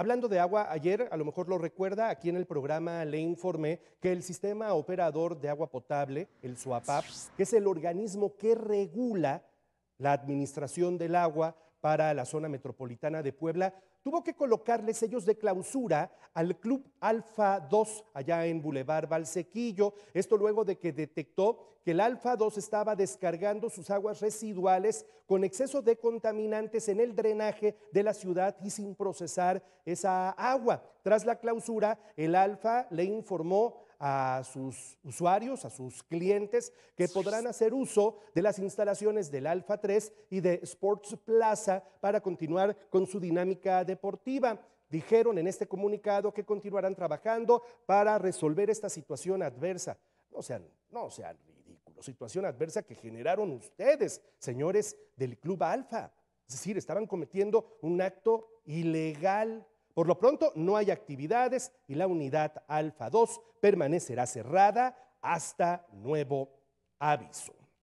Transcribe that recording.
Hablando de agua, ayer, a lo mejor lo recuerda, aquí en el programa le informé que el Sistema Operador de Agua Potable, el SUAPAP, que es el organismo que regula la administración del agua, para la zona metropolitana de Puebla, tuvo que colocarle sellos de clausura al Club Alfa 2 allá en Boulevard Valsequillo. Esto luego de que detectó que el Alfa 2 estaba descargando sus aguas residuales con exceso de contaminantes en el drenaje de la ciudad y sin procesar esa agua. Tras la clausura, el Alfa le informó a sus usuarios, a sus clientes, que podrán hacer uso de las instalaciones del Alfa 3 y de Sports Plaza para continuar con su dinámica deportiva. Dijeron en este comunicado que continuarán trabajando para resolver esta situación adversa. No sean, no ridículos, situación adversa que generaron ustedes, señores del Club Alfa. Es decir, estaban cometiendo un acto ilegal por lo pronto, no hay actividades y la unidad Alfa 2 permanecerá cerrada hasta nuevo aviso.